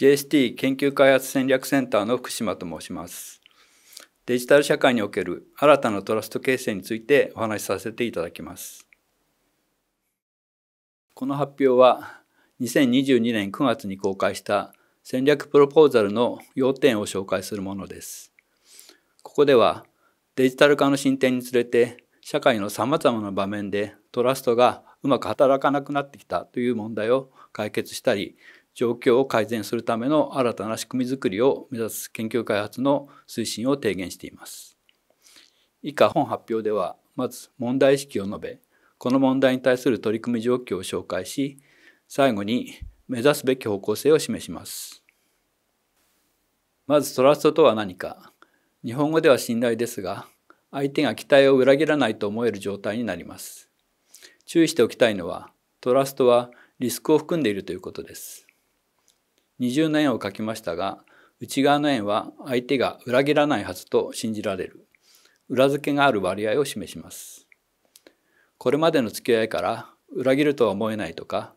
JST 研究開発戦略センターの福島と申します。デジタル社会における新たなトラスト形成についてお話しさせていただきます。この発表は2022年9月に公開した戦略プロポーザルの要点を紹介するものです。ここではデジタル化の進展につれて社会のさまざまな場面でトラストがうまく働かなくなってきたという問題を解決したり状況を改善するための新たな仕組みづくりを目指す研究開発の推進を提言しています。以下本発表ではまず問題意識を述べこの問題に対する取り組み状況を紹介し最後に目指すべき方向性を示します。まずトラストとは何か日本語では信頼ですが相手が期待を裏切らないと思える状態になります。注意しておきたいのはトラストはリスクを含んでいるということです。二0の円を書きましたが内側の円は相手が裏切らないはずと信じられる裏付けがある割合を示します。これまでの付き合いから裏切るとは思えないとか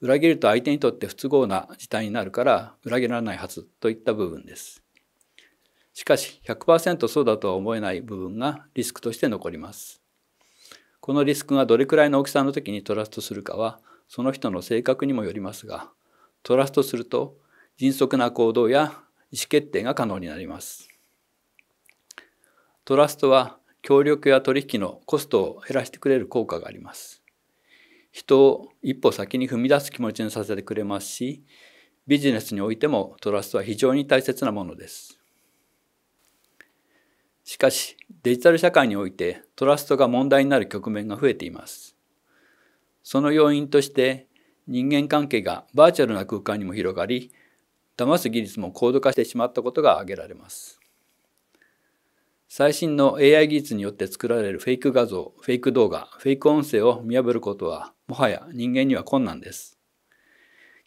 裏切ると相手にとって不都合な事態になるから裏切らないはずといった部分です。しかし100%そうだとは思えない部分がリスクとして残ります。このリスクがどれくらいの大きさの時にトラストするかはその人の性格にもよりますがトラストすると迅速な行動や意思決定が可能になります。トラストは協力や取引のコストを減らしてくれる効果があります。人を一歩先に踏み出す気持ちにさせてくれますし、ビジネスにおいてもトラストは非常に大切なものです。しかし、デジタル社会においてトラストが問題になる局面が増えています。その要因として、人間関係がバーチャルな空間にも広がり騙す技術も高度化してしまったことが挙げられます最新の AI 技術によって作られるフェイク画像フェイク動画フェイク音声を見破ることはもはや人間には困難です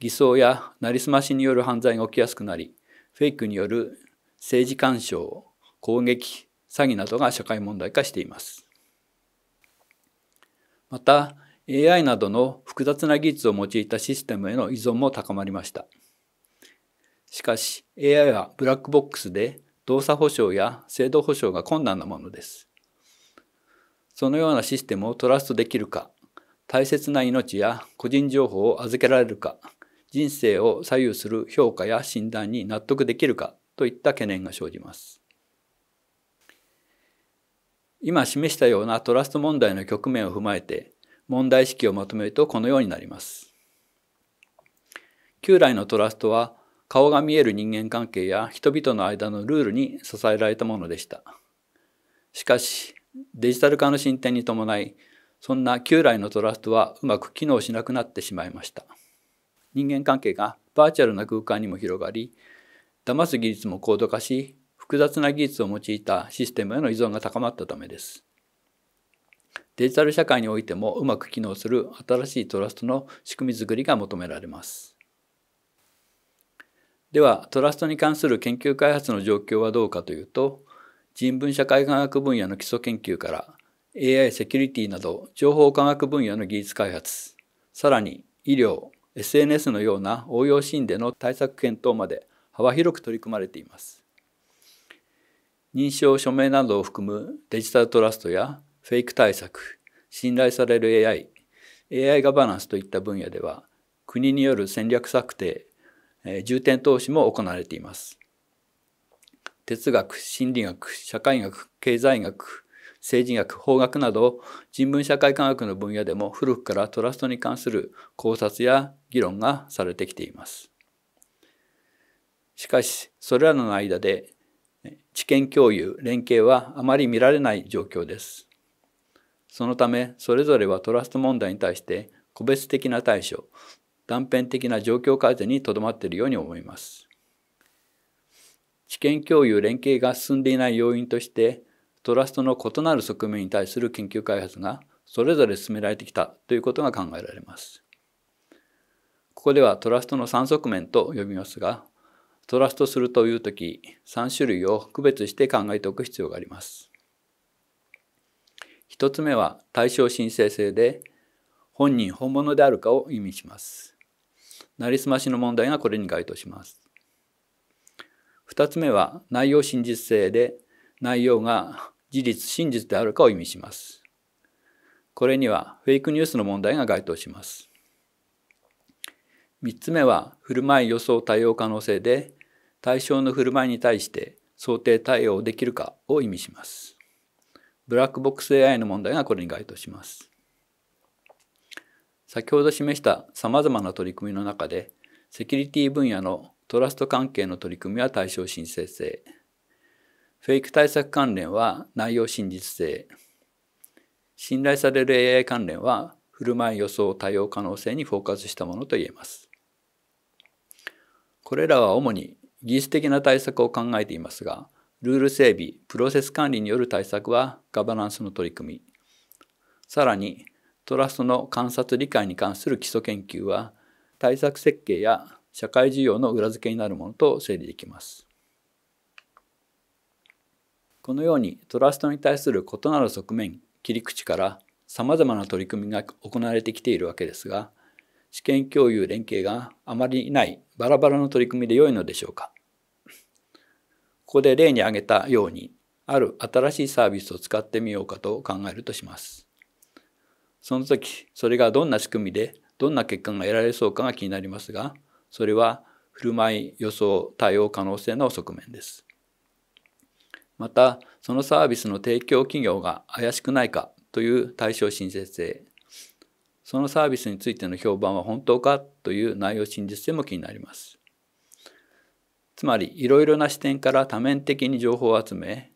偽装やなりすましによる犯罪が起きやすくなりフェイクによる政治干渉攻撃詐欺などが社会問題化していますまた AI などの複雑な技術を用いたシステムへの依存も高まりました。しかし AI はブラックボックスで動作保証や制度保証が困難なものです。そのようなシステムをトラストできるか、大切な命や個人情報を預けられるか、人生を左右する評価や診断に納得できるかといった懸念が生じます。今示したようなトラスト問題の局面を踏まえて問題意識をまとめるとこのようになります。旧来のトラストは顔が見える人間関係や人々の間のルールに支えられたものでした。しかし、デジタル化の進展に伴い、そんな旧来のトラストはうまく機能しなくなってしまいました。人間関係がバーチャルな空間にも広がり、騙す技術も高度化し、複雑な技術を用いたシステムへの依存が高まったためです。デジタル社会においてもうまく機能する新しいトラストの仕組みづくりが求められます。ではトラストに関する研究開発の状況はどうかというと人文社会科学分野の基礎研究から AI セキュリティなど情報科学分野の技術開発さらに医療 SNS のような応用シーンでの対策検討まで幅広く取り組まれています認証署名などを含むデジタルトラストやフェイク対策、信頼される AI、AI ガバナンスといった分野では、国による戦略策定、重点投資も行われています。哲学、心理学、社会学、経済学、政治学、法学など人文社会科学の分野でも古くからトラストに関する考察や議論がされてきています。しかし、それらの間で知見共有、連携はあまり見られない状況です。そのためそれぞれはトラスト問題に対して個別的な対処断片的な状況改善にとどまっているように思います。知見共有連携が進んでいない要因としてトラストの異なる側面に対する研究開発がそれぞれ進められてきたということが考えられます。ここではトラストの3側面と呼びますがトラストするという時3種類を区別して考えておく必要があります。1つ目は対象申請制で本人本物であるかを意味します。なりすましの問題がこれに該当します。2つ目は内容真実性で内容が事実真実であるかを意味します。これにはフェイクニュースの問題が該当します。3つ目は振る舞い予想対応可能性で対象の振る舞いに対して想定対応できるかを意味します。ブラックボックス AI の問題がこれに該当します。先ほど示した様々な取り組みの中で、セキュリティ分野のトラスト関係の取り組みは対象申請性、フェイク対策関連は内容真実性、信頼される AI 関連は振る舞い予想対応可能性にフォーカスしたものと言えます。これらは主に技術的な対策を考えていますが、ルール整備、プロセス管理による対策はガバナンスの取り組み。さらに、トラストの観察理解に関する基礎研究は、対策設計や社会需要の裏付けになるものと整理できます。このようにトラストに対する異なる側面、切り口から様々な取り組みが行われてきているわけですが、試験共有連携があまりないバラバラの取り組みで良いのでしょうかここで例に挙げたようにある新しいサービスを使ってみようかと考えるとします。その時それがどんな仕組みでどんな結果が得られそうかが気になりますがそれは振る舞い予想対応可能性の側面です。またそのサービスの提供企業が怪しくないかという対象親切性そのサービスについての評判は本当かという内容真実性も気になります。つまりいろいろな視点から多面的に情報を集め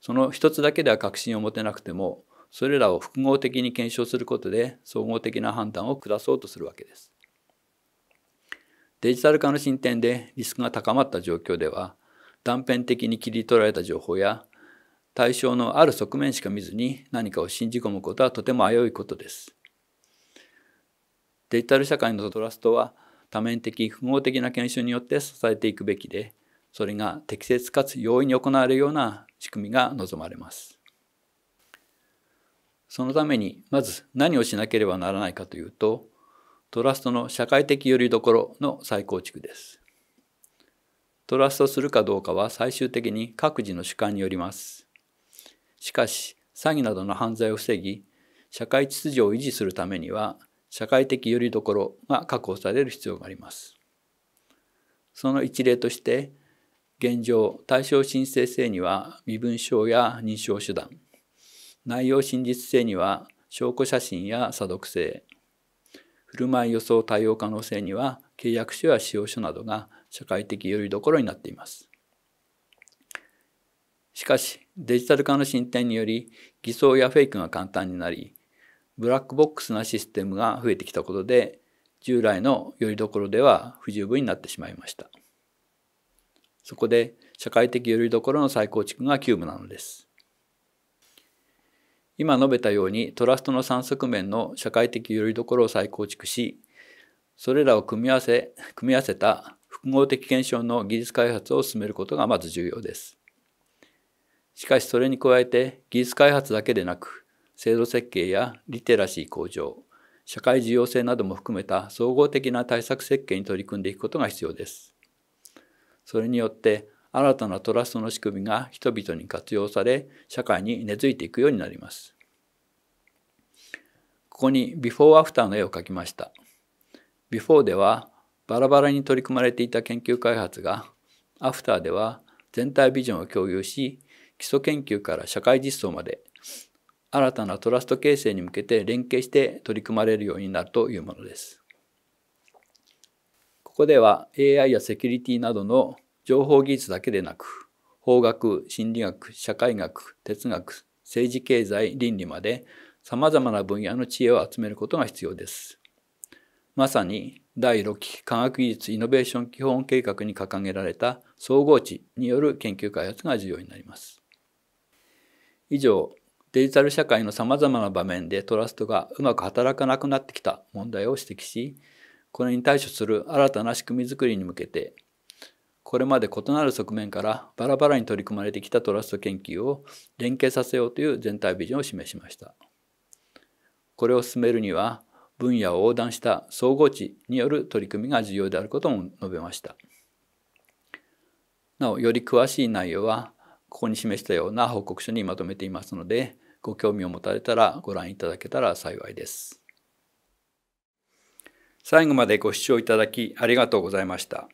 その一つだけでは確信を持てなくてもそれらを複合的に検証することで総合的な判断を下そうとするわけです。デジタル化の進展でリスクが高まった状況では断片的に切り取られた情報や対象のある側面しか見ずに何かを信じ込むことはとても危ういことです。デジタル社会のトラストは多面的複合的な研修によって支えていくべきでそれが適切かつ容易に行われるような仕組みが望まれます。そのためにまず何をしなければならないかというとトラストの社会的よりどころの再構築です。トラストするかどうかは最終的に各自の主観によります。しかし詐欺などの犯罪を防ぎ社会秩序を維持するためには社会的よりどころが確保される必要があります。その一例として現状対象申請制には身分証や認証手段内容真実性には証拠写真や査読性振る舞い予想対応可能性には契約書や使用書などが社会的よりどころになっています。しかしデジタル化の進展により偽装やフェイクが簡単になりブラックボックスなシステムが増えてきたことで従来のよりどころでは不十分になってしまいました。そこで社会的よりどころの再構築が急務なのです。今述べたようにトラストの3側面の社会的よりどころを再構築しそれらを組み合わせ組み合わせた複合的検証の技術開発を進めることがまず重要です。しかしそれに加えて技術開発だけでなく制度設計やリテラシー向上、社会需要性なども含めた総合的な対策設計に取り組んでいくことが必要です。それによって新たなトラストの仕組みが人々に活用され社会に根付いていくようになります。ここにビフォーアフターの絵を描きました。ビフォーではバラバラに取り組まれていた研究開発がアフターでは全体ビジョンを共有し基礎研究から社会実装まで新たなトラスト形成に向けて連携して取り組まれるようになるというものです。ここでは AI やセキュリティなどの情報技術だけでなく法学心理学社会学哲学政治経済倫理までさまざまな分野の知恵を集めることが必要です。まさに第6期科学技術イノベーション基本計画に掲げられた総合値による研究開発が重要になります。以上デジタル社会のさまざまな場面でトラストがうまく働かなくなってきた問題を指摘しこれに対処する新たな仕組みづくりに向けてこれまで異なる側面からバラバラに取り組まれてきたトラスト研究を連携させようという全体ビジョンを示しました。これを進めるには分野を横断した総合値による取り組みが重要であることも述べました。なおより詳しい内容はここに示したような報告書にまとめていますのでご興味を持たれたらご覧いただけたら幸いです。最後までご視聴いただきありがとうございました。